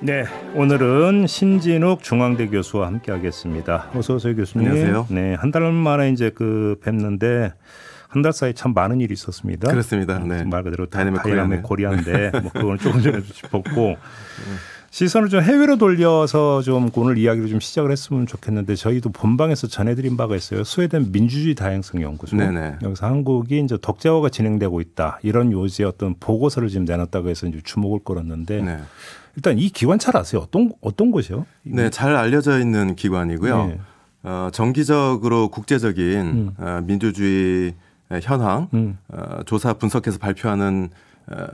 네, 오늘은 신진욱 중앙대 교수와 함께 하겠습니다. 어서 오세요, 교수님. 안녕하세요. 네, 한 달 만에 이제 그 뵀는데 한 달 사이 참 많은 일이 있었습니다. 그렇습니다. 음, 네. 말 그대로 다이내믹, 코리아데뭐 네. 그건 조금 전에 짚었고 시선을 좀 해외로 돌려서 좀 오늘 이야기를 좀 시작을 했으면 좋겠는데 저희도 본방에서 전해드린 바가 있어요. 스웨덴 민주주의 다양성 연구소 네네. 여기서 한국이 이제 독자화가 진행되고 있다 이런 요지의 어떤 보고서를 지금 내놨다고 해서 이제 주목을 끌었는데. 네. 일단 이 기관 잘 아세요? 어떤 어떤 곳이요? 네, 잘 알려져 있는 기관이고요. 네. 어, 정기적으로 국제적인 음. 어, 민주주의 현황 음. 어, 조사 분석해서 발표하는 어,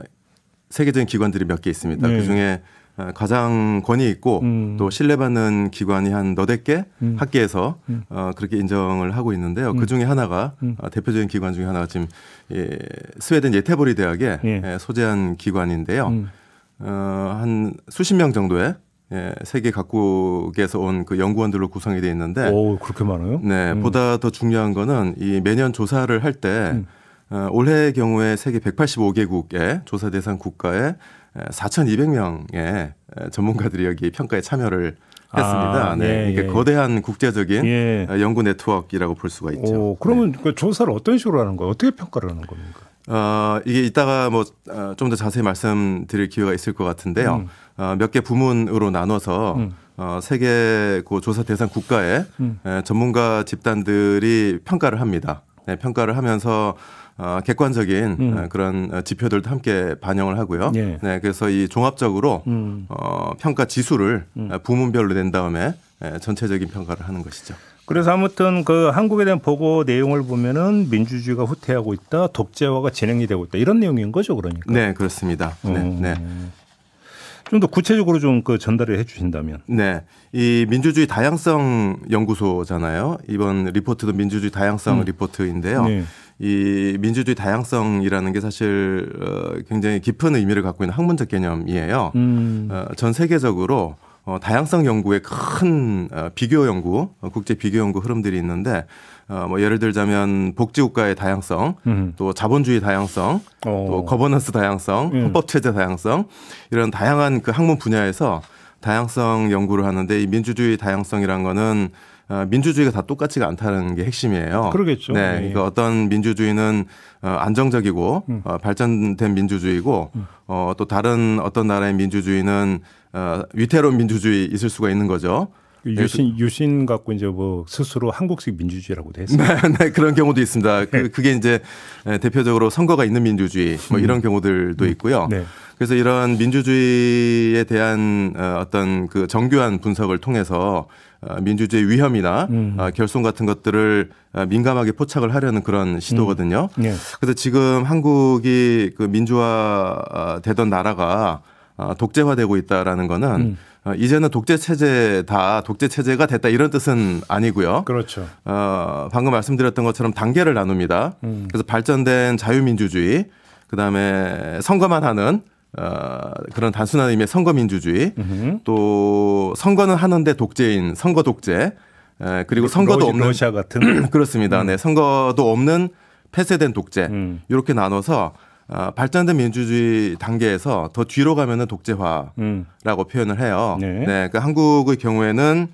세계적인 기관들이 몇 개 있습니다. 네. 그 중에 어, 가장 권위 있고 음. 또 신뢰받는 기관이 한 너댓 개 음. 학계에서 음. 어, 그렇게 인정을 하고 있는데요. 음. 그 중에 하나가 음. 어, 대표적인 기관 중에 하나가 지금 예, 스웨덴 예테보리 대학에 예. 예. 소재한 기관인데요. 음. 어, 한 수십 명 정도의 예, 세계 각국에서 온 그 연구원들로 구성이 돼 있는데 오, 그렇게 많아요? 네, 음. 보다 더 중요한 거는 이 매년 조사를 할때 음. 어, 올해의 경우에 세계 185개국의 조사 대상 국가에 4,200명의 전문가들이 여기 평가에 참여를 아, 했습니다. 아, 네. 네. 그 예. 거대한 국제적인 예. 어, 연구 네트워크라고 볼 수가 있죠. 오, 그러면 네. 그 조사를 어떤 식으로 하는 거예요? 어떻게 평가를 하는 겁니까? 어, 이게 이따가 뭐 좀더 어, 자세히 말씀드릴 기회가 있을 것 같은데요. 음. 어, 몇 개 부문으로 나눠서 음. 어, 세계 고 그 조사 대상 국가에 음. 에, 전문가 집단들이 평가를 합니다. 네, 평가를 하면서 어, 객관적인 음. 어, 그런 지표들도 함께 반영을 하고요. 예. 네, 그래서 이 종합적으로 음. 어, 평가 지수를 음. 부문별로 낸 다음에 에 전체적인 평가를 하는 것이죠. 그래서 아무튼 그 한국에 대한 보고 내용을 보면은 민주주의가 후퇴하고 있다, 독재화가 진행이 되고 있다 이런 내용인 거죠, 그러니까. 네, 그렇습니다. 네. 음. 네. 좀 더 구체적으로 좀 그 전달을 해주신다면. 네, 이 민주주의 다양성 연구소잖아요. 이번 리포트도 민주주의 다양성 음. 리포트인데요. 네. 이 민주주의 다양성이라는 게 사실 어, 굉장히 깊은 의미를 갖고 있는 학문적 개념이에요. 음. 어, 전 세계적으로 어, 다양성 연구의 큰 어, 비교 연구, 어, 국제 비교 연구 흐름들이 있는데 어, 뭐 예를 들자면 복지국가의 다양성, 음. 또 자본주의 다양성, 오. 어. 또 거버넌스 다양성, 음. 헌법 체제 다양성 이런 다양한 그 학문 분야에서 다양성 연구를 하는데 이 민주주의 다양성이란 거는 어, 민주주의가 다 똑같지가 않다는 게 핵심이에요. 그러겠죠. 네, 예. 그러니까 어떤 민주주의는 어, 안정적이고 음. 어, 발전된 민주주의고 음. 어, 또 다른 어떤 나라의 민주주의는 어, 위태로운 민주주의 있을 수가 있는 거죠. 그 유신 유신 갖고 이제 뭐 스스로 한국식 민주주의라고도 했어요. 네, 네, 그런 경우도 있습니다. 네. 그, 그게 이제 대표적으로 선거가 있는 민주주의 뭐 이런 음. 경우들도 음. 있고요. 네. 그래서 이런 민주주의에 대한 어, 어떤 그 정교한 분석을 통해서 어, 민주주의 위험이나 음. 결손 같은 것들을 민감하게 포착을 하려는 그런 시도거든요. 음. 네. 그래서 지금 한국이 그 민주화 되던 나라가 어, 독재화되고 있다라는 거는 음. 어, 이제는 독재 체제 다 독재 체제가 됐다 이런 뜻은 아니고요. 그렇죠. 어, 방금 말씀드렸던 것처럼 단계를 나눕니다. 음. 그래서 발전된 자유민주주의, 그 다음에 선거만 하는 어, 그런 단순한 의미의 선거민주주의, 음흠. 또 선거는 하는데 독재인 선거 독재, 에, 그리고 선거도 러시, 없는 러시아 같은 그렇습니다. 음. 네, 선거도 없는 폐쇄된 독재 음. 이렇게 나눠서 어, 발전된 민주주의 단계에서 더 뒤로 가면은 독재화라고 음. 표현을 해요. 네. 네. 그러니까 한국의 경우에는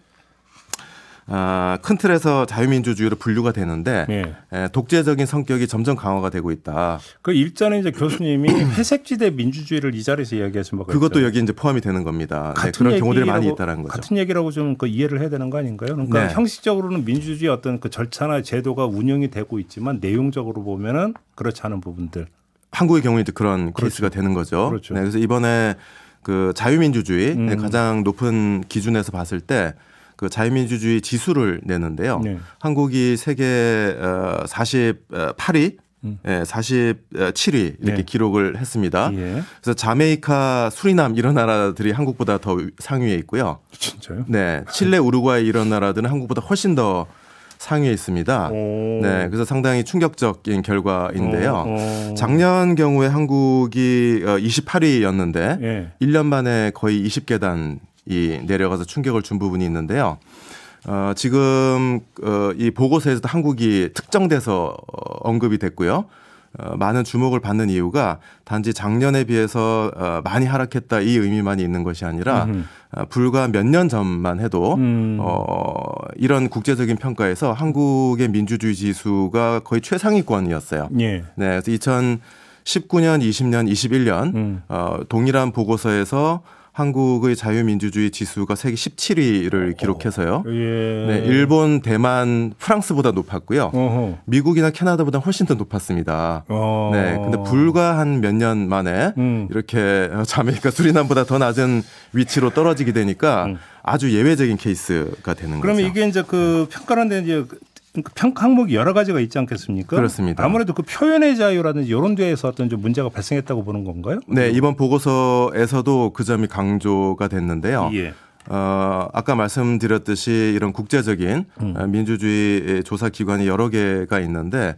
어, 큰 틀에서 자유민주주의로 분류가 되는데 네. 예. 에, 독재적인 성격이 점점 강화가 되고 있다. 그 일전에 이제 교수님이 회색지대 민주주의를 이 자리에서 이야기하신 바가 그것도 있죠. 여기 이제 포함이 되는 겁니다. 네, 그런 경우들이 많이 있다는 라 거죠. 같은 얘기라고 좀그 이해를 해야 되는 거 아닌가요? 그러니까 네. 형식적으로는 민주주의 어떤 그 절차나 제도가 운영이 되고 있지만 내용적으로 보면은 그렇지 않은 부분들. 한국의 경우에도 그런 그렇죠. 케이스가 되는 거죠. 그렇죠. 네, 그래서 이번에 그 자유민주주의 네, 음. 가장 높은 기준에서 봤을 때. 그 자유민주주의 지수를 내는데요. 네. 한국이 세계 48위 어, 음. 47위 이렇게 예. 기록을 했습니다. 예. 그래서 자메이카, 수리남 이런 나라들이 한국보다 더 상위에 있고요. 진짜요? 네, 칠레, 우루과이 이런 나라들은 한국보다 훨씬 더 상위에 있습니다. 네, 그래서 상당히 충격적인 결과인데요. 작년 경우에 한국이 28위였는데 어, 예. 1년 만에 거의 20계단이 내려가서 충격을 준 부분이 있는데요. 어, 지금 어, 이 보고서에서도 한국이 특정돼서 어, 언급이 됐고요. 어, 많은 주목을 받는 이유가 단지 작년에 비해서 어, 많이 하락했다 이 의미만이 있는 것이 아니라 음흠. 어, 불과 몇 년 전만 해도 음. 어, 이런 국제적인 평가에서 한국의 민주주의 지수가 거의 최상위권이었어요. 예. 네, 그래서 2019년, 20년, 21년 음. 어, 동일한 보고서에서 한국의 자유민주주의 지수가 세계 17위를 기록해서요. 예. 네, 일본, 대만, 프랑스보다 높았고요. 미국이나 캐나다보다 훨씬 더 높았습니다. 아. 네, 근데 불과 한 몇 년 만에 음. 이렇게 자메이카 수리남보다 더 낮은 위치로 떨어지게 되니까 음. 아주 예외적인 케이스가 되는 거죠. 그러면 이게 이제 그 평가라는 데 이제 그러 그러니까 평, 항목이 여러 가지가 있지 않겠습니까? 그렇습니다. 아무래도 그 표현의 자유라든지 이런 데에서 어떤 좀 문제가 발생했다고 보는 건가요? 네, 이번 보고서에서도 그 점이 강조가 됐는데요. 예. 어, 아까 말씀드렸듯이 이런 국제적인 음. 어, 민주주의 조사 기관이 여러 개가 있는데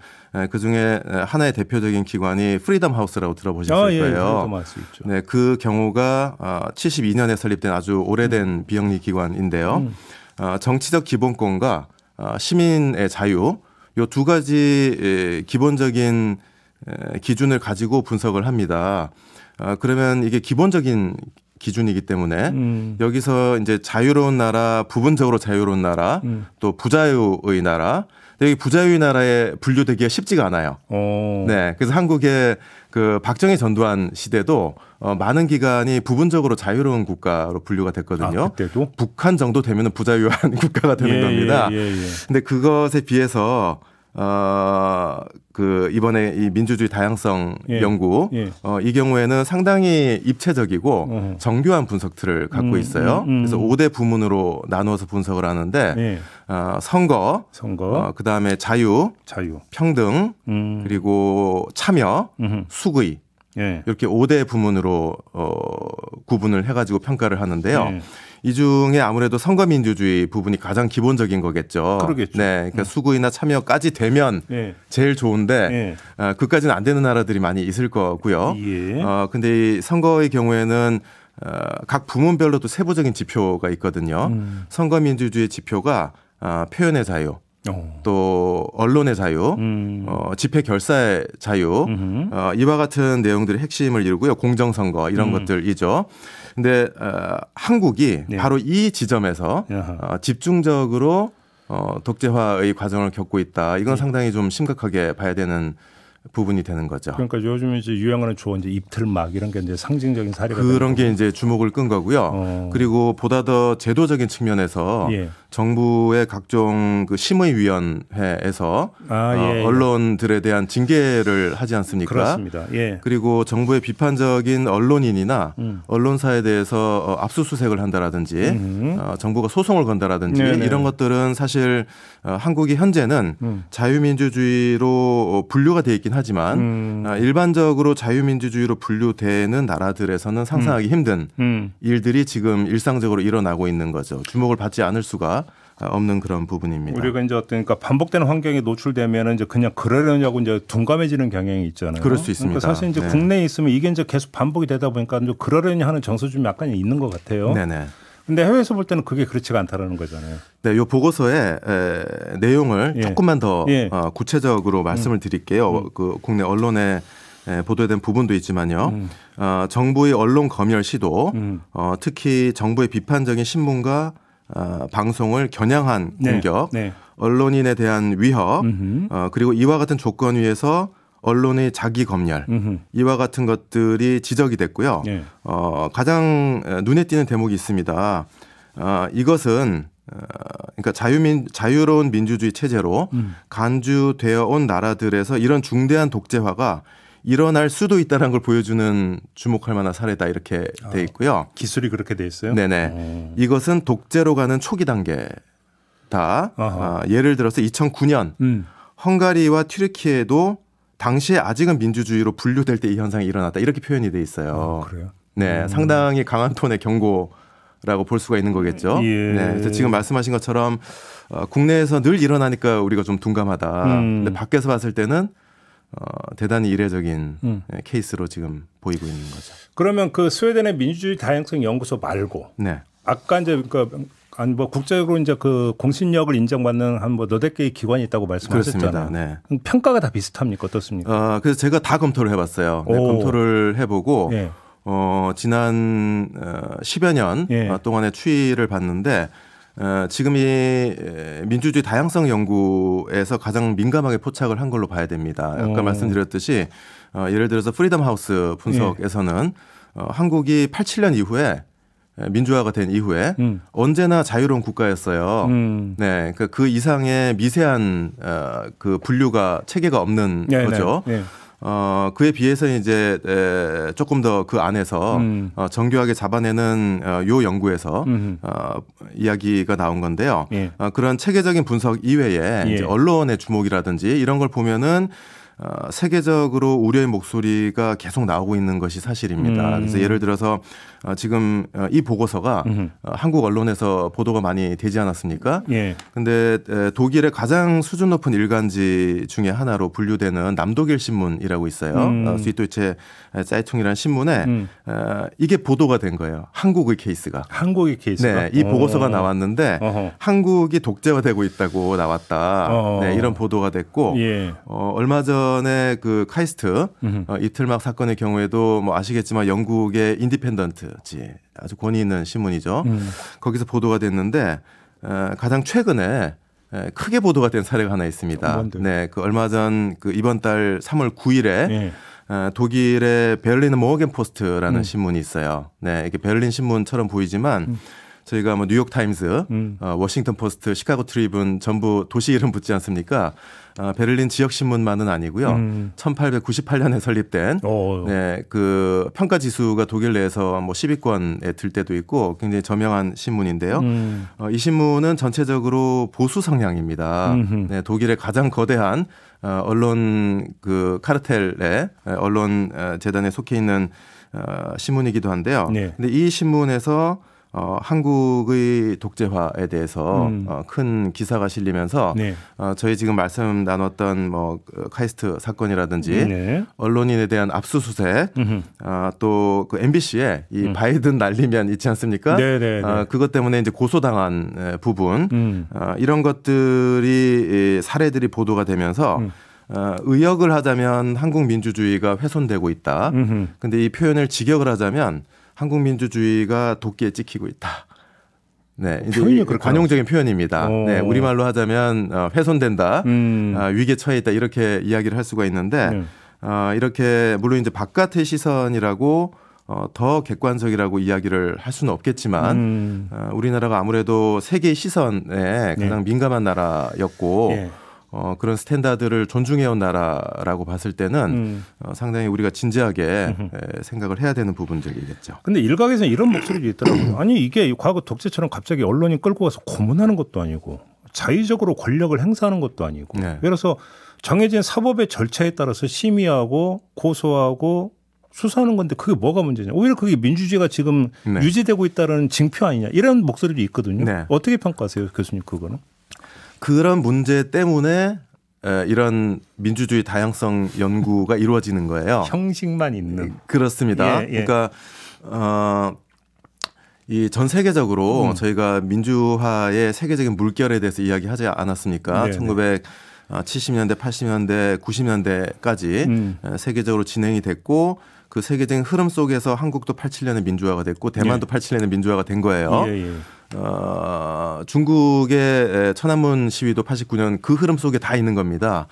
그 중에 하나의 대표적인 기관이 프리덤 하우스라고 들어보셨을 아, 예, 예 거예요. 네, 그 경우가 72년에 어, 설립된 아주 오래된 음. 비영리 기관인데요. 음. 어, 정치적 기본권과 어, 시민의 자유 요두 가지 기본적인 기준을 가지고 분석을 합니다. 아, 그러면 이게 기본적인 기준이기 때문에 음. 여기서 이제 자유로운 나라, 부분적으로 자유로운 나라, 음. 또 부자유의 나라 되게 부자유의 나라에 분류되기가 쉽지가 않아요. 오. 어. 네. 그래서 한국의 그 박정희 전두환 시대도 어, 많은 기간이 부분적으로 자유로운 국가로 분류가 됐거든요. 아, 그때도 북한 정도 되면 은 부자유한 국가가 되는 예, 겁니다. 예, 예, 예. 근데 그것에 비해서 어, 그 이번에 이 민주주의 다양성 예. 연구 예. 어, 이 경우에는 상당히 입체적이고 어허. 정교한 분석 틀을 갖고 음, 있어요. 음, 음. 그래서 5대 부문으로 나누어서 분석을 하는데 예. 어, 선거, 선거, 어, 그 다음에 자유, 자유, 평등, 음. 그리고 참여, 음흠. 수의 예. 이렇게 5대 부문으로 어, 구분을 해가지고 평가를 하는데요. 예. 이 중에 아무래도 선거민주주의 부분이 가장 기본적인 거겠죠. 그러겠죠. 네, 그러니까 음. 수구이나 참여까지 되면 네. 제일 좋은데 네. 어, 그까지는 안 되는 나라들이 많이 있을 거고요. 예. 어, 근데 이 선거의 경우에는 어, 각 부문별로도 세부적인 지표가 있거든요. 음. 선거민주주의 지표가 어, 표현의 자유, 오. 어. 또 언론의 자유, 음. 어, 집회 결사의 자유, 어, 이와 같은 내용들이 핵심을 이루고요. 공정선거 이런 음. 것들이죠. 근데 어, 한국이 네. 바로 이 지점에서 어, 집중적으로 어, 독재화의 과정을 겪고 있다. 이건 네. 상당히 좀 심각하게 봐야 되는 부분이 되는 거죠. 그러니까 요즘에 이제 유행하는 주어 이제 입틀막 이런 게 이제 상징적인 사례가 그런 게 이제 주목을 끈 거고요. 어. 그리고 보다 더 제도적인 측면에서 예. 정부의 각종 그 심의위원회에서 아, 어, 예, 어, 언론들에 대한 징계를 하지 않습니까? 그렇습니다. 예. 그리고 정부의 비판적인 언론인이나 음. 언론사에 대해서 어, 압수수색을 한다라든지 음 어, 정부가 소송을 건다라든지 네네. 네. 이런 것들은 사실 어, 한국이 현재는 음. 자유민주주의로 분류가 돼 있긴 있긴 하지만 음. 아, 일반적으로 자유민주주의로 분류되는 나라들에서는 상상하기 음. 힘든 음. 일들이 지금 일상적으로 일어나고 있는 거죠. 주목을 받지 않을 수가 아, 없는 그런 부분입니다. 우리가 이제 어떤 그러니까 반복되는 환경에 노출되면 이제 그냥 그러려냐고 이제 둔감해지는 경향이 있잖아요. 그럴 수 있습니다. 그러니까 사실 이제 네. 국내에 있으면 이게 이제 계속 반복이 되다 보니까 좀 그러려니 하는 정서 좀 약간 있는 것 같아요. 네네. 근데 해외에서 볼 때는 그게 그렇지가 않다라는 거잖아요. 네, 요 보고서의 에, 내용을 예. 조금만 더 예. 어, 구체적으로 말씀을 음. 드릴게요. 음. 그 국내 언론에 에, 보도된 부분도 있지만요. 음. 어, 정부의 언론 검열 시도, 음. 어, 특히 정부의 비판적인 신문과 어, 방송을 겨냥한 네. 공격, 네. 네. 언론인에 대한 위협, 어, 그리고 이와 같은 조건 위에서 언론의 자기 검열 음흠. 이와 같은 것들이 지적이 됐고요. 네. 어, 가장 눈에 띄는 대목이 있습니다. 어, 이것은 어, 그러니까 자유민 자유로운 민주주의 체제로 음. 간주되어 온 나라들에서 이런 중대한 독재화가 일어날 수도 있다는 걸 보여주는 주목할 만한 사례다 이렇게 아, 돼 있고요. 기술이 그렇게 돼 있어요? 네네. 오. 어. 이것은 독재로 가는 초기 단계다. 아 예를 들어서 2009년 음. 헝가리와 튀르키예도 당시에 아직은 민주주의로 분류될 때 이 현상이 일어났다 이렇게 표현이 돼 있어요. 아, 그래요? 네, 음. 상당히 강한 톤의 경고. 라고 볼 수가 있는 거겠죠. 예. 네, 그래서 지금 말씀하신 것처럼 어, 국내에서 늘 일어나니까 우리가 좀 둔감하다. 음. 근데 밖에서 봤을 때는 어, 대단히 이례적인 음. 예, 케이스로 지금 보이고 있는 거죠. 그러면 그 스웨덴의 민주주의 다양성 연구소 말고 네. 아까 이제 그러니까 아니 뭐 국제적으로 이제 그 공신력을 인정받는 한 뭐 너댓 개의 기관이 있다고 말씀하셨잖아요. 네. 평가가 다 비슷합니까 어떻습니까? 아, 그래서 제가 다 검토를 해봤어요. 네, 검토를 해보고 예. 어, 지난 어, 10여 년 예. 동안의 추이를 봤는데 어, 지금 이 민주주의 다양성 연구에서 가장 민감하게 포착을 한 걸로 봐야 됩니다. 아까 오. 말씀드렸듯이 어, 예를 들어서 프리덤 하우스 분석에서는 예. 어, 한국이 87년 이후에 예, 민주화가 된 이후에 음. 언제나 자유로운 국가였어요. 음. 네, 그그 그러니까 이상의 미세한 어, 그 분류가 체계가 없는 네 거죠. 네. 네. 어, 그에 비해서 이제 에, 조금 더 그 안에서 음. 어, 정교하게 잡아내는 어, 요 연구에서 어, 이야기가 나온 건데요. 예. 어, 그런 체계적인 분석 이외에 예. 이제 언론의 주목이라든지 이런 걸 보면은 어, 세계적으로 우려의 목소리가 계속 나오고 있는 것이 사실입니다. 음. 그래서 예를 들어서 어, 지금 어, 이 보고서가 음흠. 어, 한국 언론에서 보도가 많이 되지 않았습니까? 예. 근데 독일의 가장 수준 높은 일간지 중에 하나로 분류되는 남독일 신문이라고 있어요. 음. 스위토이체 사이퉁이라는 신문에 음. 이게 보도가 된 거예요. 한국의 케이스가. 한국의 케이스가. 네, 이 보고서가 나왔는데 어허. 한국이 독재화되고 있다고 나왔다. 네, 이런 보도가 됐고 예. 어, 얼마 전에 그 카이스트 어, 이틀막 사건의 경우에도 뭐 아시겠지만 영국의 인디펜던트 지 아주 권위 있는 신문이죠. 음. 거기서 보도가 됐는데 어, 가장 최근에 크게 보도가 된 사례가 하나 있습니다. 어, 네, 그 얼마 전 그 이번 달 3월 9일에 네. 어, 독일의 베를린 모겐 포스트라는 음. 신문이 있어요. 네, 이게 베를린 신문처럼 보이지만 음. 저희가 뭐 뉴욕 타임스, 음. 어, 워싱턴 포스트, 시카고 트리븐 전부 도시 이름 붙지 않습니까? 어, 베를린 지역 신문만은 아니고요. 음. 1898년에 설립된 어. 네, 그 평가 지수가 독일 내에서 뭐 10위권에 들 때도 있고 굉장히 저명한 신문인데요. 음. 어, 이 신문은 전체적으로 보수 성향입니다. 네, 독일의 가장 거대한 어, 언론 그 카르텔의 언론 재단에 속해 있는 어, 신문이기도 한데요. 네. 근데 이 신문에서 어, 한국의 독재화에 대해서 음. 어, 큰 기사가 실리면서 네. 어, 저희 지금 말씀 나눴던 뭐 그 카이스트 사건이라든지 네. 언론인에 대한 압수수색 음 어, 또그 MBC에 이 음. 바이든 날리면 있지 않습니까? 네네 네, 네. 어, 그것 때문에 이제 고소당한 부분 음. 어, 이런 것들이 이 사례들이 보도가 되면서 음. 어, 의역을 하자면 한국 민주주의가 훼손되고 있다. 음흠. 근데 이 표현을 직역을 하자면 한국 민주주의가 도끼에 찍히고 있다. 네, 어, 이제 관용적인 표현입니다. 오. 어. 네, 우리말로 하자면 어, 훼손된다, 음. 아, 위기에 처해 있다 이렇게 이야기를 할 수가 있는데 네. 어, 이렇게 물론 이제 바깥의 시선이라고 어, 더 객관적이라고 이야기를 할 수는 없겠지만 음. 어, 우리나라가 아무래도 세계 시선에 네. 가장 네. 민감한 나라였고. 네. 어, 그런 스탠다드를 존중해온 나라라고 봤을 때는 음. 어, 상당히 우리가 진지하게 에, 생각을 해야 되는 부분들이겠죠. 근데 일각에서는 이런 목소리도 있더라고요. 아니 이게 과거 독재처럼 갑자기 언론이 끌고 가서 고문하는 것도 아니고 자의적으로 권력을 행사하는 것도 아니고 네. 예를 들어서 정해진 사법의 절차에 따라서 심의하고 고소하고 수사하는 건데 그게 뭐가 문제냐. 오히려 그게 민주주의가 지금 네. 유지되고 있다는 징표 아니냐. 이런 목소리도 있거든요. 네. 어떻게 평가하세요, 교수님, 그거는? 그런 문제 때문에 이런 민주주의 다양성 연구가 이루어지는 거예요. 형식만 있는. 그렇습니다. 예, 예. 그러니까 어, 이전 세계적으로 음. 저희가 민주화의 세계적인 물결에 대해서 이야기하지 않았습니까? 네네. 1 9 0 70년대, 80년대, 90년대까지 음. 세계적으로 진행이 됐고 그 세계적인 흐름 속에서 한국도 87년에 민주화가 됐고 대만도 예. 87년에 민주화가 된 거예요. 예, 예. 어, 중국의 천안문 시위도 89년 그 흐름 속에 다 있는 겁니다.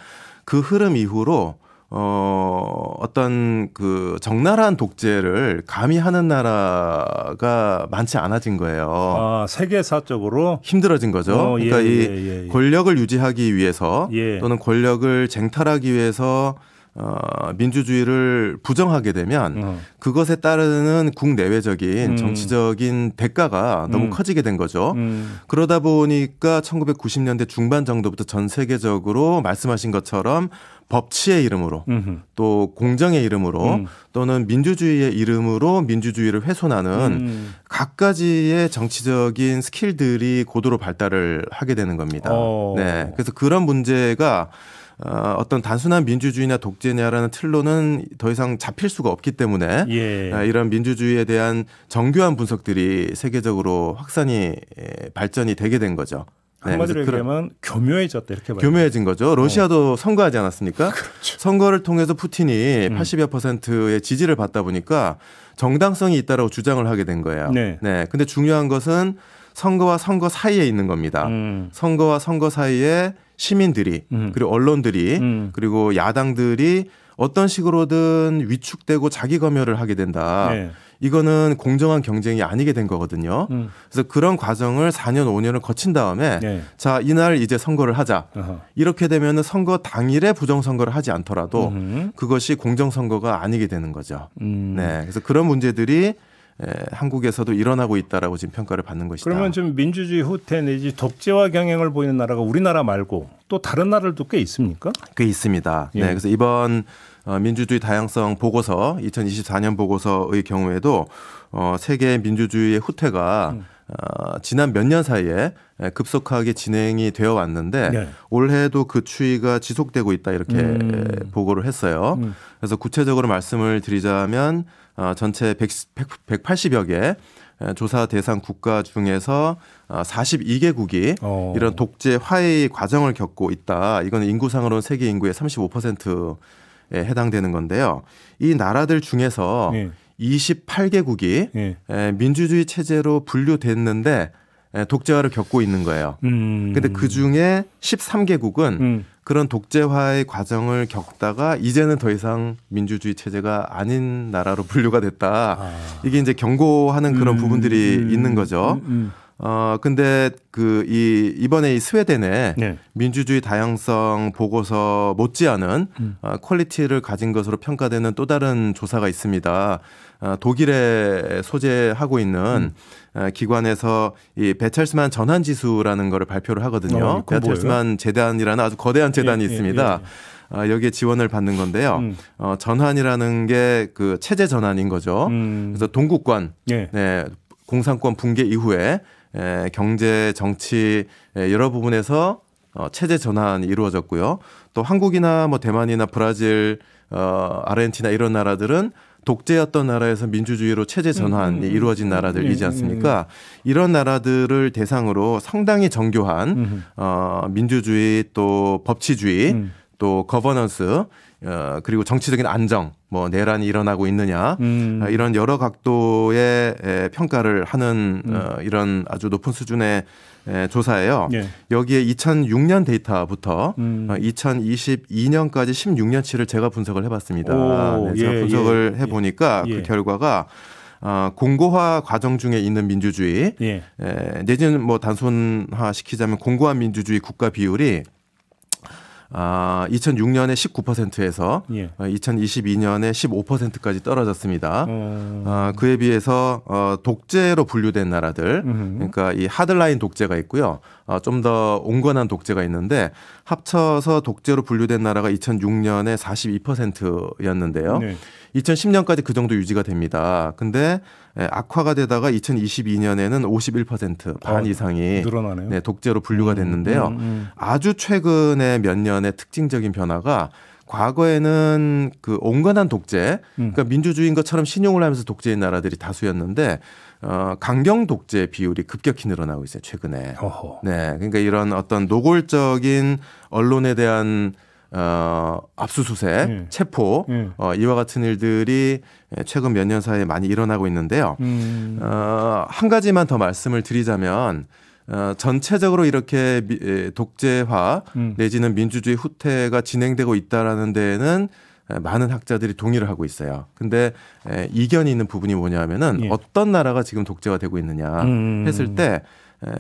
그 흐름 이후로 어, 어떤 그 적나라한 독재를 감히 하는 나라가 많지 않아진 거예요. 아, 세계사적으로 힘들어진 거죠. 어, 예, 그러니까 예, 예, 이 예, 예. 권력을 유지하기 위해서 예. 또는 권력을 쟁탈하기 위해서 어, 민주주의를 부정하게 되면 어. 그것에 따르는 국내외적인 음. 정치적인 대가가 너무 음. 커지게 된 거죠. 음. 그러다 보니까 1990년대 중반 정도부터 전 세계적으로 말씀하신 것처럼 법치의 이름으로 음흠. 또 공정의 이름으로 음. 또는 민주주의의 이름으로 민주주의를 훼손하는 각가지의 음. 정치적인 스킬들이 고도로 발달을 하게 되는 겁니다. 어. 네. 그래서 그런 문제가 어, 어떤 단순한 민주주의나 독재냐라는 틀로는 더 이상 잡힐 수가 없기 때문에 예. 아, 이런 민주주의에 대한 정교한 분석들이 세계적으로 확산이 예, 발전이 되게 된 거죠. 네, 한마디로 네, 얘기하면 교묘해졌다 이렇게 봐요. 교묘해진 거죠. 어. 러시아도 어. 선거하지 않았습니까? 그렇죠. 선거를 통해서 푸틴이 음. 80여 퍼센트의 지지를 받다 보니까 정당성이 있다라고 주장을 하게 된 거예요. 네. 네. 근데 중요한 것은 선거와 선거 사이에 있는 겁니다. 음. 선거와 선거 사이에 시민들이 음. 그리고 언론들이 음. 그리고 야당들이 어떤 식으로든 위축되고 자기 검열을 하게 된다. 네. 이거는 공정한 경쟁이 아니게 된 거거든요. 음. 그래서 그런 과정을 4년 5년을 거친 다음에 네. 자 이날 이제 선거를 하자 어허. 이렇게 되면은 선거 당일에 부정 선거를 하지 않더라도 음 그것이 공정 선거가 아니게 되는 거죠. 음. 네, 그래서 그런 문제들이 한국에서도 일어나고 있다라고 지금 평가를 받는 것이다. 그러면 지금 민주주의 후퇴 내지 독재와 경영을 보이는 나라가 우리나라 말고 또 다른 나라들도 꽤 있습니까? 꽤 있습니다. 예. 네, 그래서 이번 어, 민주주의 다양성 보고서 2024년 보고서의 경우에도 어, 세계 민주주의의 후퇴가 음. 어, 지난 몇 년 사이에 예, 급속하게 진행이 되어 왔는데 네. 올해도 그 추이가 지속되고 있다 이렇게 음. 보고를 했어요. 음. 그래서 구체적으로 말씀을 드리자면 어, 전체 100, 1 8 0여개 조사 대상 국가 중에서 42개국이 어, 어. 이런 독재 화해 과정을 겪고 있다. 이건 인구상으로는 세계 인구의 35%에 해당되는 건데요. 이 나라들 중에서 네. 28개국이 예. 민주주의 체제로 분류됐는데 예, 독재화를 겪고 있는 거예요. 음. 근데 그 중에 13개국은 음. 그런 독재화의 과정을 겪다가 이제는 더 이상 민주주의 체제가 아닌 나라로 분류가 됐다. 아. 이게 이제 경고하는 그런 음. 부분들이 있는 거죠. 음, 음, 음. 어 근데 그 이 이번에 이스웨덴에 네. 민주주의 다양성 보고서 못지않은 음. 어, 퀄리티를 가진 것으로 평가되는 또 다른 조사가 있습니다. 어, 독일에 소재하고 있는 음. 어, 기관에서 이배철스만 전환 지수라는 거를 발표를 하거든요. 어, 베찰스만 재단이라는 아주 거대한 재단이 예, 예, 있습니다. 예, 예, 어, 여기에 지원을 받는 건데요. 음. 어, 전환이라는 게 그 체제 전환인 거죠. 음. 그래서 동국권, 예. 네, 공산권 붕괴 이후에 에, 경제, 정치 에, 여러 부분에서 어, 체제 전환이 이루어졌고요. 또 한국이나 뭐 대만이나 브라질, 어, 아르헨티나 이런 나라들은 독재였던 나라에서 민주주의로 체제 전환이 음. 음, 음. 이루어진 나라들이지 예, 않습니까? 음. 이런 나라들을 대상으로 상당히 정교한 음. 음. 어, 민주주의 또 법치주의 또 거버넌스 어, 그리고 정치적인 안정, 뭐 내란이 일어나고 있느냐 음. 이런 여러 각도의 에, 평가를 하는 음. 어, 이런 아주 높은 수준의 에, 조사예요. 예. 여기에 2006년 데이터부터 음. 2022년까지 어, 16년치를 제가 분석을 해봤습니다. 오, 네, 제가 예, 분석을 예, 예. 해보니까 그 예. 결과가 어, 공고화 과정 중에 있는 민주주의 예. 에, 내지는 뭐 단순화 시키자면 공고한 민주주의 국가 비율이 아, 2006년에 19%에서 예. 2022년에 어, 15%까지 떨어졌습니다. 어... 아, 그에 비해서 어, 독재로 분류된 나라들, 음흠. 그러니까 이 하드라인 독재가 있고요. 어, 좀 더 온건한 독재가 있는데 합쳐서 독재로 분류된 나라가 2006년에 42%였는데요. 네. 2010년까지 그 정도 유지가 됩니다. 근데 예, 악화가 되다가 2022년에는 51%반 아, 이상이 늘어나네요. 네, 독재로 분류가 음, 됐는데요. 음, 음, 음. 아주 최근에 몇 년의 특징적인 변화가 과거에는 그 온건한 독재, 음. 그러니까 민주주의인 것처럼 신용을 하면서 독재인 나라들이 다수였는데 어, 강경 독재 비율이 급격히 늘어나고 있어요 최근에. 어허. 네, 그러니까 이런 어떤 노골적인 언론에 대한 어, 압수수색, 네. 체포 네. 어, 이와 같은 일들이 최근 몇 년 사이에 많이 일어나고 있는데요. 음. 어, 한 가지만 더 말씀을 드리자면 어, 전체적으로 이렇게 미, 독재화 음. 내지는 민주주의 후퇴가 진행되고 있다라는 데에는 많은 학자들이 동의를 하고 있어요. 근데 에, 이견이 있는 부분이 뭐냐면은 예. 어떤 나라가 지금 독재가 되고 있느냐 음. 했을 때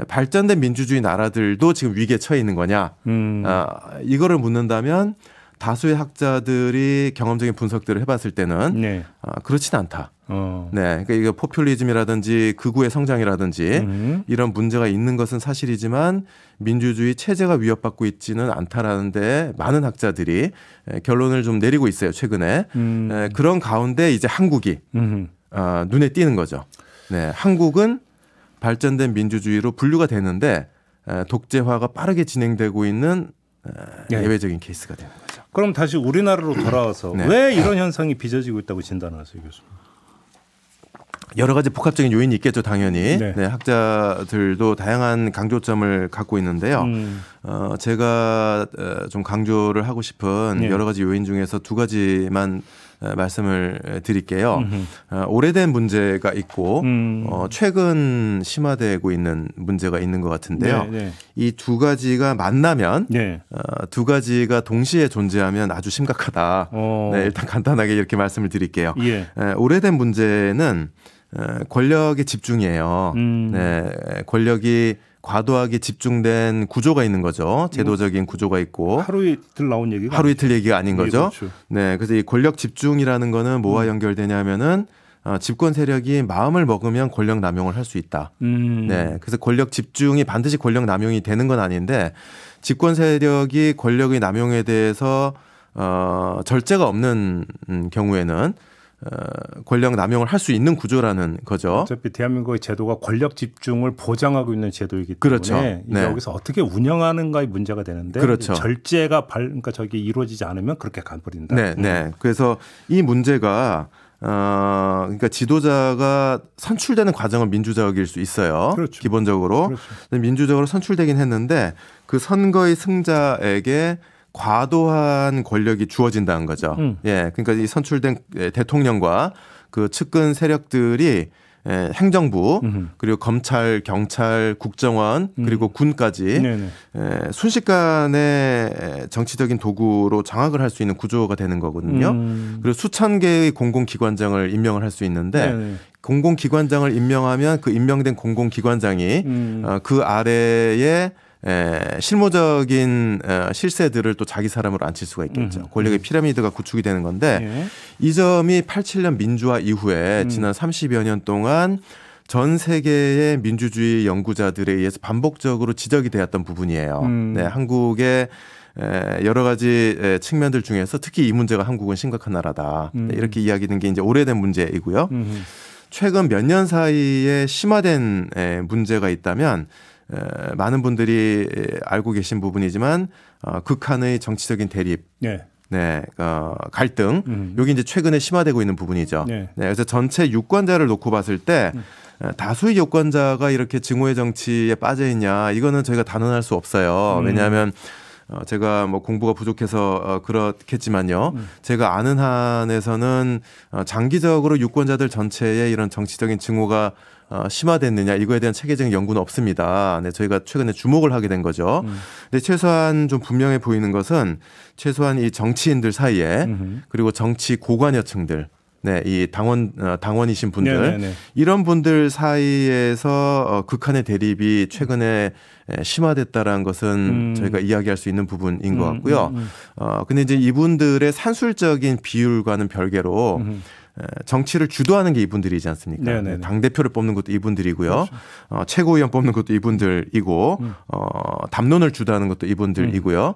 발전된 민주주의 나라들도 지금 위기에 처해 있는 거냐? 음. 아, 이거를 묻는다면 다수의 학자들이 경험적인 분석들을 해봤을 때는 네. 아, 그렇진 않다. 어. 네, 그러니까 이거 포퓰리즘이라든지 극우의 성장이라든지 음. 이런 문제가 있는 것은 사실이지만 민주주의 체제가 위협받고 있지는 않다라는데 많은 학자들이 결론을 좀 내리고 있어요 최근에 음. 네, 그런 가운데 이제 한국이 음. 눈에 띄는 거죠. 네, 한국은 발전된 민주주의로 분류가 되는데 독재화가 빠르게 진행되고 있는 네. 예외적인 네. 케이스가 되는 거죠. 그럼 다시 우리나라로 돌아와서 네. 왜 이런 현상이 빚어지고 있다고 진단하세요, 교수님? 여러 가지 복합적인 요인이 있겠죠, 당연히. 네. 네 학자들도 다양한 강조점을 갖고 있는데요. 음. 어, 제가 어, 좀 강조를 하고 싶은 네. 여러 가지 요인 중에서 두 가지만 어, 말씀을 드릴게요. 음흠. 어, 오래된 문제가 있고 음. 어, 최근 심화되고 있는 문제가 있는 것 같은데요. 네, 네. 이두 가지가 만나면 네. 어, 두 가지가 동시에 존재하면 아주 심각하다. 어. 네, 일단 간단하게 이렇게 말씀을 드릴게요. 예. 에, 오래된 문제는 권력의 집중이에요. 음. 네, 권력이 과도하게 집중된 구조가 있는 거죠. 제도적인 구조가 있고 하루 이틀 나온 얘기가 하루 이틀 얘기가 아닌 거죠. 그렇죠. 네, 그래서 이 권력 집중이라는 거는 뭐와 음. 연결되냐면은 어, 집권 세력이 마음을 먹으면 권력 남용을 할 수 있다. 음. 네, 그래서 권력 집중이 반드시 권력 남용이 되는 건 아닌데 집권 세력이 권력의 남용에 대해서 어, 절제가 없는 음, 경우에는 어, 권력 남용을 할 수 있는 구조라는 거죠. 어차피 대한민국의 제도가 권력 집중을 보장하고 있는 제도이기 때문에 그렇죠. 네. 여기서 어떻게 운영하는가의 문제가 되는데 그렇죠. 절제가 발 그러니까 저게 이루어지지 않으면 그렇게 간버린다. 네, 네. 음. 그래서 이 문제가 어, 그러니까 지도자가 선출되는 과정은 민주적일 수 있어요. 그렇죠. 기본적으로. 그렇죠. 민주적으로 선출되긴 했는데 그 선거의 승자에게 과도한 권력이 주어진다는 거죠. 음. 예. 그러니까 이 선출된 예, 대통령과 그 측근 세력들이 예, 행정부 음흠. 그리고 검찰, 경찰, 국정원 음. 그리고 군까지 예, 순식간에 예, 정치적인 도구로 장악을 할 수 있는 구조가 되는 거거든요. 음. 그리고 수천 개의 공공기관장을 임명을 할 수 있는데 네네. 공공기관장을 임명하면 그 임명된 공공기관장이 음. 어, 그 아래에 에, 예, 실무적인 에, 어, 실세들을 또 자기 사람으로 앉힐 수가 있겠죠. 음. 권력의 피라미드가 구축이 되는 건데 예. 이 점이 87년 민주화 이후에 음. 지난 30여 년 동안 전 세계의 민주주의 연구자들에 의해서 반복적으로 지적이 되었던 부분이에요. 음. 네, 한국의 여러 가지 측면들 중에서 특히 이 문제가 한국은 심각한 나라다. 네, 음. 이렇게 이야기하는게 이제 오래된 문제이고요. 최근 몇 년 사이에 심화된 문제가 있다면 많은 분들이 알고 계신 부분이지만 어, 극한의 정치적인 대립, 네, 네 어, 갈등 음. 여기 이제 최근에 심화되고 있는 부분이죠. 네. 네. 그래서 전체 유권자를 놓고 봤을 때 음. 어, 다수의 유권자가 이렇게 증오의 정치에 빠져 있냐 이거는 저희가 단언할 수 없어요. 음. 왜냐하면 어, 제가 뭐 공부가 부족해서 어, 그렇겠지만요. 음. 제가 아는 한에서는 어, 장기적으로 유권자들 전체의 이런 정치적인 증오가 심화됐느냐 이거에 대한 체계적인 연구는 없습니다. 네, 저희가 최근에 주목을 하게 된 거죠. 음. 근데 최소한 좀 분명해 보이는 것은 최소한 이 정치인들 사이에 음흠. 그리고 정치 고관여층들 네, 이 당원 어, 당원이신 분들 네네네. 네, 네. 이런 분들 사이에서 어, 극한의 대립이 최근에 심화됐다라는 것은 음. 저희가 이야기할 수 있는 부분인 것 음, 같고요. 음, 음, 어, 근데 이제 이분들의 산술적인 비율과는 별개로 음. 정치를 주도하는 게 이분들이지 않습니까? 네네네. 네, 당 대표를 뽑는 것도 이분들이고요. 그렇죠. 어, 최고위원 뽑는 것도 이분들이고 음. 어, 담론을 주도하는 것도 이분들이고요. 음.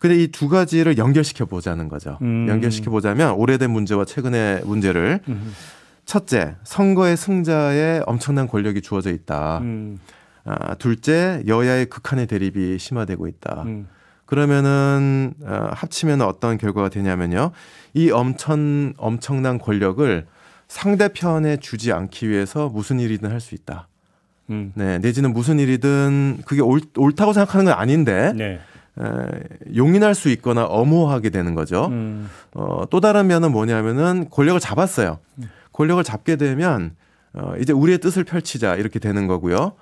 근데 이 두 가지를 연결시켜 보자는 거죠. 음. 연결시켜 보자면 오래된 문제와 최근의 문제를 음. 첫째, 선거의 승자에 엄청난 권력이 주어져 있다. 음. 아, 둘째, 여야의 극한의 대립이 심화되고 있다. 음. 그러면은 어, 합치면 어떤 결과가 되냐면요. 이 엄청 엄청난 권력을 상대편에 주지 않기 위해서 무슨 일이든 할 수 있다. 음. 네, 내지는 무슨 일이든 그게 옳, 옳다고 생각하는 건 아닌데 네. 에, 용인할 수 있거나 엄호하게 되는 거죠. 음. 어, 또 다른 면은 뭐냐면은 권력을 잡았어요. 음. 권력을 잡게 되면 어, 이제 우리의 뜻을 펼치자 이렇게 되는 거고요.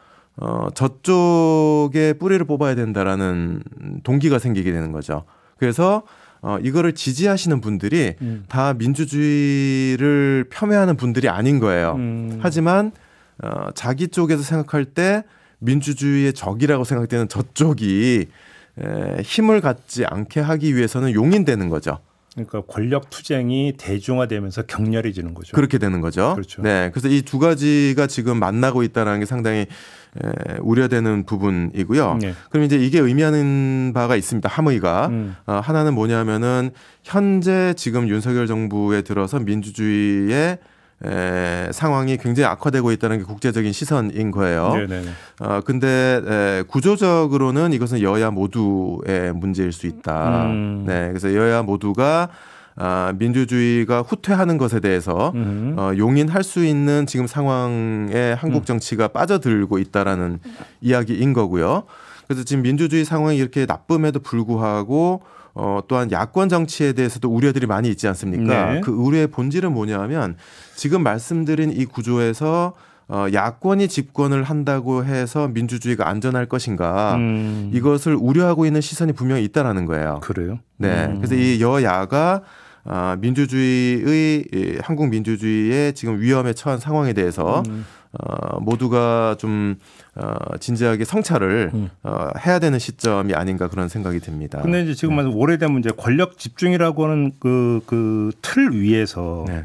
어, 저쪽에 뿌리를 뽑아야 된다라는 동기가 생기게 되는 거죠. 그래서 어, 이거를 지지하시는 분들이 음. 다 민주주의를 폄훼하는 분들이 아닌 거예요. 음. 하지만 어, 자기 쪽에서 생각할 때 민주주의의 적이라고 생각되는 저쪽이 에, 힘을 갖지 않게 하기 위해서는 용인되는 거죠. 그러니까 권력 투쟁이 대중화되면서 격렬해지는 거죠. 그렇게 되는 거죠. 그렇죠. 네, 그래서 이 두 가지가 지금 만나고 있다라는 게 상당히 에, 우려되는 부분이고요. 네. 그럼 이제 이게 의미하는 바가 있습니다. 함의가 음. 어, 하나는 뭐냐면은 현재 지금 윤석열 정부에 들어서 민주주의의 에, 상황이 굉장히 악화되고 있다는 게 국제적인 시선인 거예요. 네네. 네, 네. 어 근데 에, 구조적으로는 이것은 여야 모두의 문제일 수 있다. 음. 네, 그래서 여야 모두가 아, 민주주의가 후퇴하는 것에 대해서 어, 용인할 수 있는 지금 상황에 한국 음. 정치가 음. 빠져들고 있다라는 이야기인 거고요. 그래서 지금 민주주의 상황이 이렇게 나쁨에도 불구하고 어, 또한 야권 정치에 대해서도 우려들이 많이 있지 않습니까? 네. 그 우려의 본질은 뭐냐하면 지금 말씀드린 이 구조에서 어, 야권이 집권을 한다고 해서 민주주의가 안전할 것인가 음. 이것을 우려하고 있는 시선이 분명히 있다라는 거예요. 그래요? 네. 음. 그래서 이 여야가 아, 민주주의의 한국 민주주의의 지금 위험에 처한 상황에 대해서 음. 어, 모두가 좀 어, 진지하게 성찰을 음. 어, 해야 되는 시점이 아닌가 그런 생각이 듭니다. 근데 이제 지금 네. 오래된 문제 권력 집중이라고 하는 그 그 틀 위에서 네.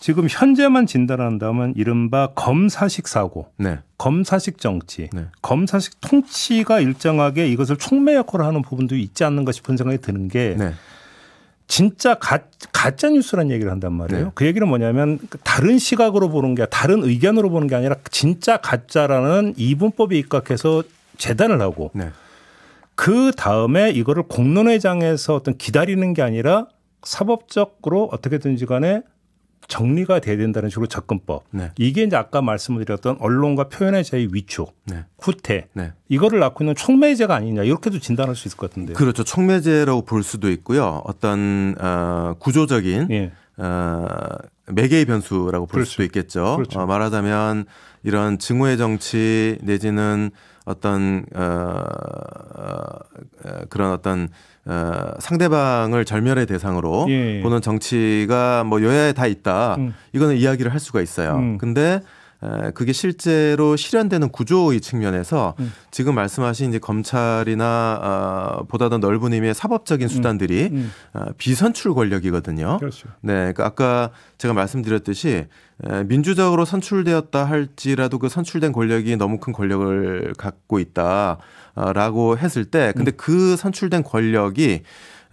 지금 현재만 진단한다면 이른바 검사식 사고, 네. 검사식 정치, 네. 검사식 통치가 일정하게 이것을 촉매 역할을 하는 부분도 있지 않는가 싶은 생각이 드는 게 네. 진짜 가, 가짜 뉴스란 얘기를 한단 말이에요. 네. 그 얘기는 뭐냐면 다른 시각으로 보는 게 다른 의견으로 보는 게 아니라 진짜 가짜라는 이분법에 입각해서 재단을 하고 네. 그 다음에 이거를 공론회장에서 어떤 기다리는 게 아니라 사법적으로 어떻게든지 간에 정리가 돼야 된다는 식으로 접근법. 네. 이게 이제 아까 말씀드렸던 언론과 표현의 자유 위축, 네. 후퇴 네. 이거를 낳고 있는 촉매제가 아니냐 이렇게도 진단할 수 있을 것 같은데. 요 그렇죠. 촉매제라고 볼 수도 있고요. 어떤 어, 구조적인 예. 어, 매개의 변수라고 볼 그렇죠. 수도 있겠죠. 그렇죠. 어, 말하자면 이런 증오의 정치 내지는 어떤 어, 어 그런 어떤 어, 상대방을 절멸의 대상으로 예, 예. 보는 정치가 뭐 여야에 다 있다. 음. 이거는 이야기를 할 수가 있어요. 음. 근데 에, 그게 실제로 실현되는 구조의 측면에서 음. 지금 말씀하신 이제 검찰이나 어, 보다 더 넓은 의미의 사법적인 음. 수단들이 음. 어, 비선출 권력이거든요. 그렇죠. 네, 그러니까 아까 제가 말씀드렸듯이 에, 민주적으로 선출되었다 할지라도 그 선출된 권력이 너무 큰 권력을 갖고 있다. 라고 했을 때 근데 네. 그 선출된 권력이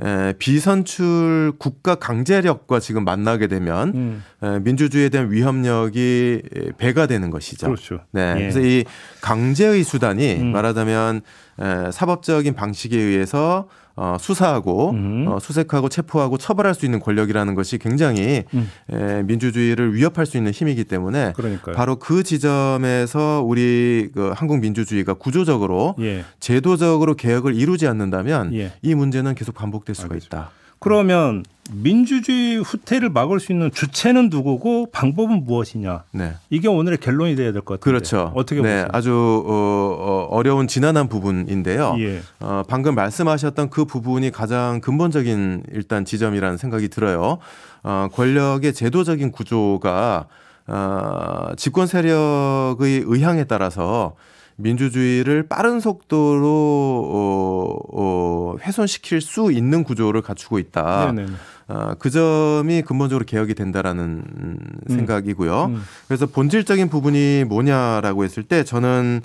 에, 비선출 국가 강제력과 지금 만나게 되면 음. 에, 민주주의에 대한 위협력이 배가 되는 것이죠. 그렇죠. 네. 예. 그래서 이 강제의 수단이 음. 말하자면 에, 사법적인 방식에 의해서 어, 수사하고 음. 어, 수색하고 체포하고 처벌할 수 있는 권력이라는 것이 굉장히 음. 에, 민주주의를 위협할 수 있는 힘이기 때문에 그러니까요. 바로 그 지점에서 우리 그 한국 민주주의가 구조적으로 예. 제도적으로 개혁을 이루지 않는다면 예. 이 문제는 계속 반복될 수가 알겠습니다. 있다. 그러면 민주주의 후퇴를 막을 수 있는 주체는 누구고 방법은 무엇이냐. 네. 이게 오늘의 결론이 돼야 될 것 같아요. 그렇죠. 어떻게 네, 보세요? 아주 어, 어 려운 지난한 부분인데요. 예. 어, 방금 말씀하셨던 그 부분이 가장 근본적인 일단 지점이라는 생각이 들어요. 어, 권력의 제도적인 구조가 어, 집권 세력의 의향에 따라서 민주주의를 빠른 속도로 어, 어, 훼손시킬 수 있는 구조를 갖추고 있다. 네 어, 그 점이 근본적으로 개혁이 된다라는 음. 생각이고요. 음. 그래서 본질적인 부분이 뭐냐라고 했을 때 저는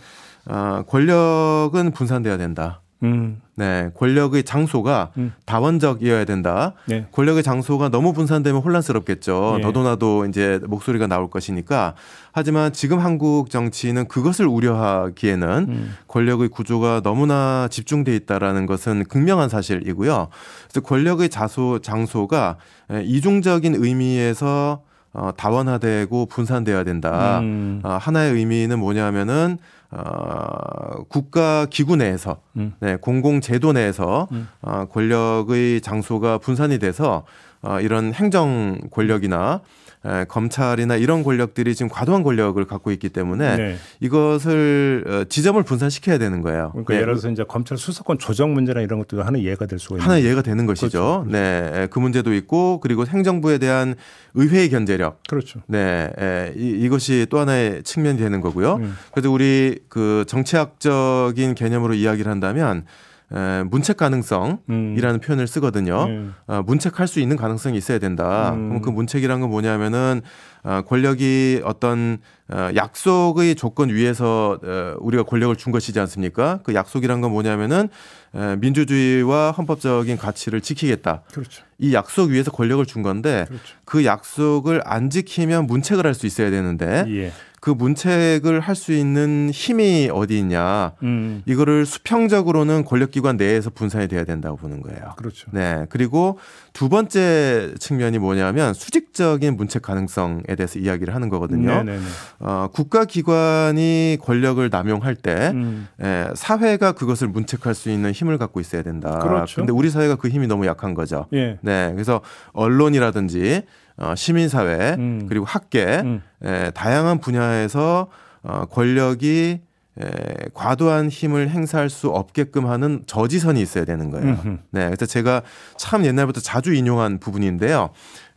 어, 권력은 분산돼야 된다. 음. 네, 권력의 장소가 음. 다원적이어야 된다. 네. 권력의 장소가 너무 분산되면 혼란스럽겠죠. 예. 너도나도 이제 목소리가 나올 것이니까. 하지만 지금 한국 정치는 그것을 우려하기에는 음. 권력의 구조가 너무나 집중돼 있다라는 것은 극명한 사실이고요. 그래서 권력의 자소 장소가 예, 이중적인 의미에서 어, 다원화되고 분산되어야 된다. 음. 어, 하나의 의미는 뭐냐면은 어, 국가 기구 내에서 음. 네, 공공 제도 내에서 음. 어, 권력의 장소가 분산이 돼서 어, 이런 행정 권력이나 검찰이나 이런 권력들이 지금 과도한 권력을 갖고 있기 때문에 네. 이것을 어, 지점을 분산시켜야 되는 거예요. 그러니까 네. 예를 들어서 이제 검찰 수사권 조정 문제나 이런 것도 하나 이가될 수가 있는 하나 이가 되는 것이죠. 그렇죠. 네, 그 문제도 있고 그리고 행정부에 대한 의회의 견제력. 그렇죠. 네, 이, 것이또 하나의 측면이 되는 거고요. 음. 그래서 우리 그 정치학적인 개념으로 이야기를 한다면. 에, 문책 가능성이라는 음. 표현을 쓰거든요. 음. 어, 문책할 수 있는 가능성이 있어야 된다. 음. 그럼 그 문책이란 건 뭐냐면은 어, 권력이 어떤 어, 약속의 조건 위에서 어, 우리가 권력을 준 것이지 않습니까? 그 약속이란 건 뭐냐면은 예, 민주주의와 헌법적인 가치를 지키겠다. 그렇죠. 이 약속 위에서 권력을 준 건데 그렇죠. 그 약속을 안 지키면 문책을 할 수 있어야 되는데 예. 그 문책을 할 수 있는 힘이 어디 있냐. 음. 이거를 수평적으로는 권력기관 내에서 분산이 돼야 된다고 보는 거예요. 그렇죠. 네. 그리고 두 번째 측면이 뭐냐면 수직적인 문책 가능성에 대해서 이야기를 하는 거거든요. 어, 국가기관이 권력을 남용할 때 음. 예, 사회가 그것을 문책할 수 있는 힘 힘을 갖고 있어야 된다. 그렇죠. 데 우리 사회가 그 힘이 너무 약한 거죠. 예. 네. 그래서 언론이라든지 어, 시민사회 음. 그리고 학계 음. 에, 예, 다양한 분야에서 어, 권력이 에, 예, 과도한 힘을 행사할 수 없게끔 하는 저지선이 있어야 되는 거예요. 음흠. 네, 그래서 제가 참 옛날부터 자주 인용한 부분인데요.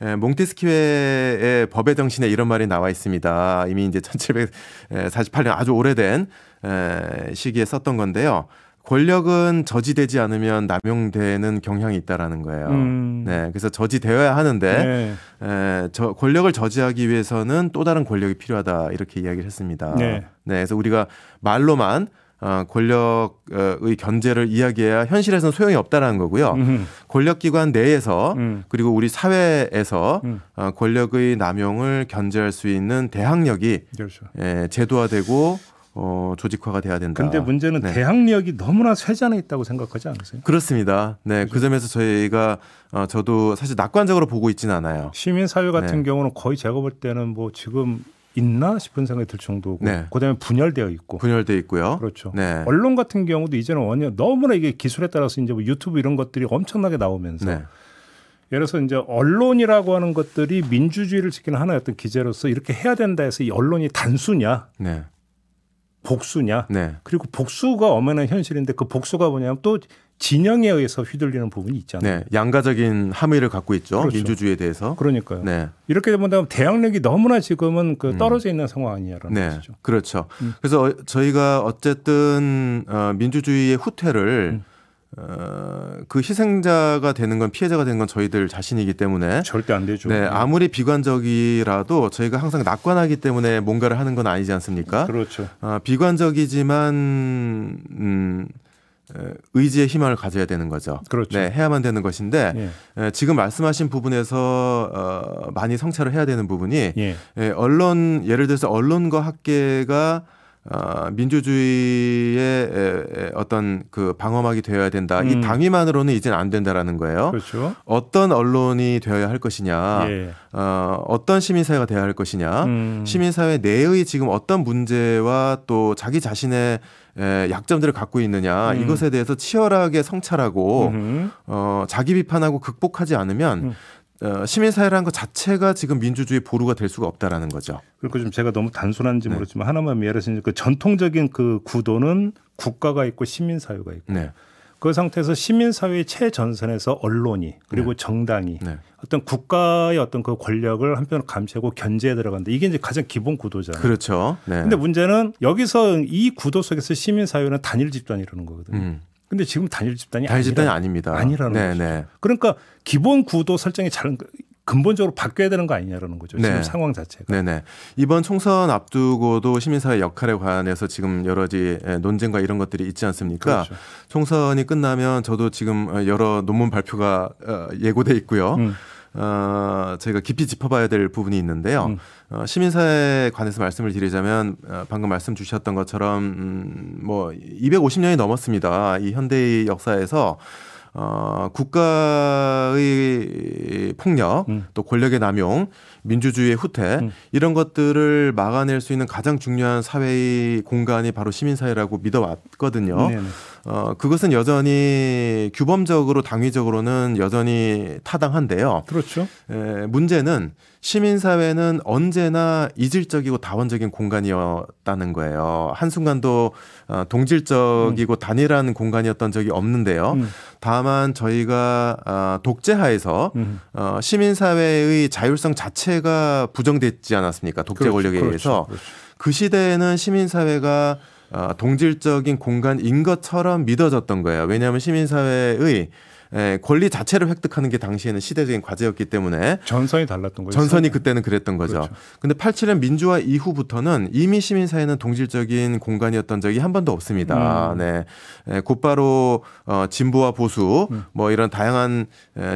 에, 예, 몽테스키웨의 법의 정신에 이런 말이 나와 있습니다. 이미 이제 1748년 아주 오래된 에, 시기에 썼던 건데요. 권력은 저지되지 않으면 남용되는 경향이 있다라는 거예요. 음. 네, 그래서 저지되어야 하는데 네. 에, 저, 권력을 저지하기 위해서는 또 다른 권력이 필요하다 이렇게 이야기를 했습니다. 네, 네 그래서 우리가 말로만 어, 권력의 견제를 이야기해야 현실에서는 소용이 없다라는 거고요. 음 권력기관 내에서 음. 그리고 우리 사회에서 음. 어, 권력의 남용을 견제할 수 있는 대항력이 그렇죠. 예, 제도화되고 어, 조직화가 돼야 된다. 근데 문제는 네. 대항력이 너무나 쇠잔에 있다고 생각하지 않으세요? 그렇습니다. 네, 그렇죠? 그 점에서 저희가 어, 저도 사실 낙관적으로 보고 있지는 않아요. 시민 사회 같은 네. 경우는 거의 제가 볼 때는 뭐 지금 있나 싶은 생각이 들 정도고 네. 그다음에 분열되어 있고 분열되어 있고요. 그렇죠. 네. 언론 같은 경우도 이제는 원년 너무나 이게 기술에 따라서 이제 뭐 유튜브 이런 것들이 엄청나게 나오면서 네. 예를 들어서 이제 언론이라고 하는 것들이 민주주의를 지키는 하나의 어떤 기제로서 이렇게 해야 된다 해서 이 언론이 단수냐 네. 복수냐. 네. 그리고 복수가 엄연한 현실인데 그 복수가 뭐냐면 또 진영에 의해서 휘둘리는 부분이 있잖아요. 네. 양가적인 함의를 갖고 있죠. 그렇죠. 민주주의에 대해서. 그러니까요. 네. 이렇게 되면 대항력이 너무나 지금은 그 음. 떨어져 있는 음. 상황 아니냐라는 네. 것이죠. 그렇죠. 음. 그래서 저희가 어쨌든 어, 민주주의의 후퇴를 음. 어, 그 희생자가 되는 건 피해자가 되는 건 저희들 자신이기 때문에 절대 안 되죠. 네, 아무리 비관적이라도 저희가 항상 낙관하기 때문에 뭔가를 하는 건 아니지 않습니까? 그렇죠. 어, 비관적이지만 음, 의지의 희망을 가져야 되는 거죠. 그렇죠. 네, 해야만 되는 것인데 예. 지금 말씀하신 부분에서 어, 많이 성찰을 해야 되는 부분이 예. 예, 언론 예를 들어서 언론과 학계가 어, 민주주의의 어떤 그 방어막이 되어야 된다. 음. 이 당위만으로는 이젠안 된다라는 거예요. 그렇죠. 어떤 언론이 되어야 할 것이냐, 예. 어, 어떤 시민사회가 되어야 할 것이냐, 음. 시민사회 내의 지금 어떤 문제와 또 자기 자신의 에, 약점들을 갖고 있느냐 음. 이것에 대해서 치열하게 성찰하고 어, 자기 비판하고 극복하지 않으면 음. 어, 시민사회라는 것 자체가 지금 민주주의 보루가 될 수가 없다라는 거죠. 그리고 좀 제가 너무 단순한지 네. 모르지만 하나만 미안해서 그 전통적인 그 구도는 국가가 있고 시민사회가 있고 네. 그 상태에서 시민사회의 최전선에서 언론이 그리고 네. 정당이 네. 어떤 국가의 어떤 그 권력을 한편 감시하고 견제에 들어간다. 이게 이제 가장 기본 구도잖아요. 그렇죠. 네. 근데 문제는 여기서 이 구도 속에서 시민사회는 단일 집단이라는 거거든요. 음. 근데 지금 단일 집단이 단일 집단이 아닙니다. 아니라는 네네. 거죠. 네. 그러니까 기본 구도 설정이 잘 근본적으로 바뀌어야 되는 거 아니냐라는 거죠. 네. 지금 상황 자체가. 네네. 네. 이번 총선 앞두고도 시민사회 역할에 관해서 지금 여러 가지 예, 논쟁과 이런 것들이 있지 않습니까? 그렇죠. 총선이 끝나면 저도 지금 여러 논문 발표가 어, 예고돼 있고요. 음. 어, 저희가 깊이 짚어봐야 될 부분이 있는데요. 음. 어, 시민사회에 관해서 말씀을 드리자면 어, 방금 말씀 주셨던 것처럼 음, 뭐 250년이 넘었습니다. 이 현대의 역사에서 어, 국가의 폭력, 음. 또 권력의 남용, 민주주의의 후퇴 음. 이런 것들을 막아낼 수 있는 가장 중요한 사회의 공간이 바로 시민사회라고 믿어왔거든요. 네네. 어, 그것은 여전히 규범적으로 당위적으로는 여전히 타당한데요. 그렇죠. 에, 문제는 시민사회는 언제나 이질적이고 다원적인 공간이었다는 거예요. 한순간도 어, 동질적이고 음. 단일한 공간이었던 적이 없는데요. 음. 다만 저희가 어, 독재하에서 음. 어, 시민사회의 자율성 자체가 부정됐지 않았습니까? 독재 그렇죠, 권력에 그렇죠. 의해서. 그렇죠. 그 시대에는 시민사회가 어, 동질적인 공간인 것처럼 믿어졌던 거예요. 왜냐하면 시민사회의 권리 자체를 획득하는 게 당시에는 시대적인 과제였기 때문에 전선이 달랐던 거죠. 전선이 그때는 그랬던 거죠. 그렇죠. 근데 87년 민주화 이후부터는 이미 시민사회는 동질적인 공간이었던 적이 한 번도 없습니다. 음. 네. 곧바로 어, 진보와 보수 음. 뭐 이런 다양한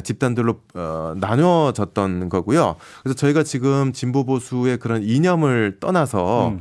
집단들로 어, 나뉘어졌던 거고요. 그래서 저희가 지금 진보 보수의 그런 이념을 떠나서 음.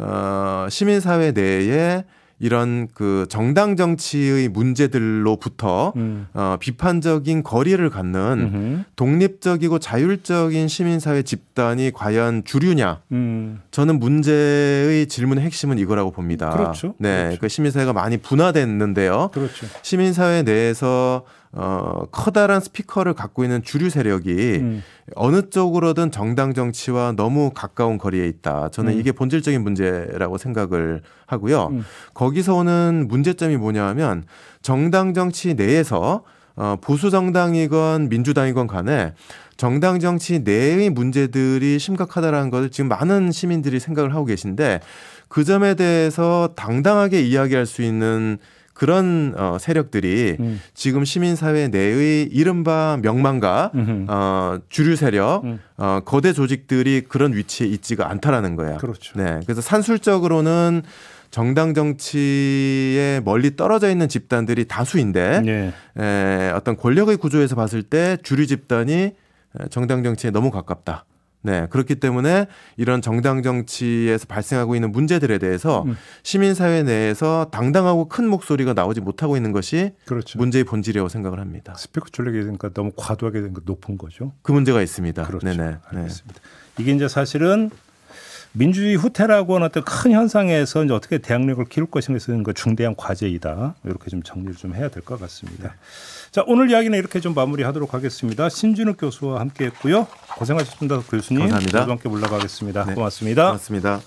어, 시민사회 내에 이런 그 정당 정치의 문제들로부터 음. 어, 비판적인 거리를 갖는 음흠. 독립적이고 자율적인 시민사회 집단이 과연 주류냐? 음. 저는 문제의 질문의 핵심은 이거라고 봅니다. 그렇죠. 네, 그렇죠. 그 시민사회가 많이 분화됐는데요. 그렇죠. 시민사회 내에서 어, 커다란 스피커를 갖고 있는 주류 세력이 음. 어느 쪽으로든 정당 정치와 너무 가까운 거리에 있다. 저는 음. 이게 본질적인 문제라고 생각을 하고요. 음. 거기서 오는 문제점이 뭐냐 하면 정당 정치 내에서 어, 보수 정당이건 민주당이건 간에 정당 정치 내의 문제들이 심각하다라는 것을 지금 많은 시민들이 생각을 하고 계신데 그 점에 대해서 당당하게 이야기할 수 있는 그런 어, 세력들이 음. 지금 시민사회 내의 이른바 명망과 어, 주류 세력, 음. 어, 거대 조직들이 그런 위치에 있지가 않다라는 거야. 그렇죠. 네, 그래서 산술적으로는 정당 정치에 멀리 떨어져 있는 집단들이 다수인데 네. 에, 어떤 권력의 구조에서 봤을 때 주류 집단이 정당 정치에 너무 가깝다. 네, 그렇기 때문에 이런 정당 정치에서 발생하고 있는 문제들에 대해서 음. 시민사회 내에서 당당하고 큰 목소리가 나오지 못하고 있는 것이 그렇죠. 문제의 본질이라고 생각을 합니다. 스피커 출이 되니까 너무 과도하게 된게 그 높은 거죠. 그 문제가 있습니다. 그렇죠. 네네. 네. 알겠습니다. 네. 이게 이제 사실은 민주주의 후퇴라고 하는 어떤 큰 현상에서 이제 어떻게 대항력을 키울 것인가 그 중대한 과제이다. 이렇게 좀 정리를 좀 해야 될 것 같습니다. 네. 자, 오늘 이야기는 이렇게 좀 마무리하도록 하겠습니다. 신준욱 교수와 함께했고요. 고생하셨습니다, 교수님. 감사합니다. 함께 물러가겠습니다 네. 고맙습니다. 고맙습니다.